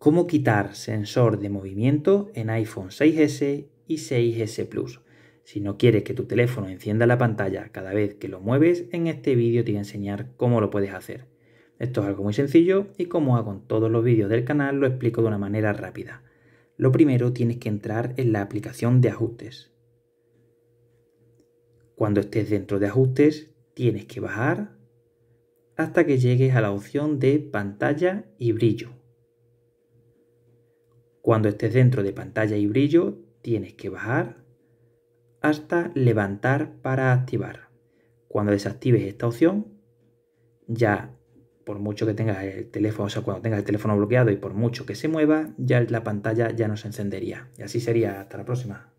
cómo quitar sensor de movimiento en iPhone 6S y 6S Plus. Si no quieres que tu teléfono encienda la pantalla cada vez que lo mueves, en este vídeo te voy a enseñar cómo lo puedes hacer. Esto es algo muy sencillo y como hago en todos los vídeos del canal lo explico de una manera rápida. Lo primero tienes que entrar en la aplicación de ajustes. Cuando estés dentro de ajustes tienes que bajar hasta que llegues a la opción de pantalla y brillo. Cuando estés dentro de pantalla y brillo, tienes que bajar hasta levantar para activar. Cuando desactives esta opción, ya por mucho que tengas el teléfono, o sea, cuando tengas el teléfono bloqueado y por mucho que se mueva, ya la pantalla ya no se encendería. Y así sería. Hasta la próxima.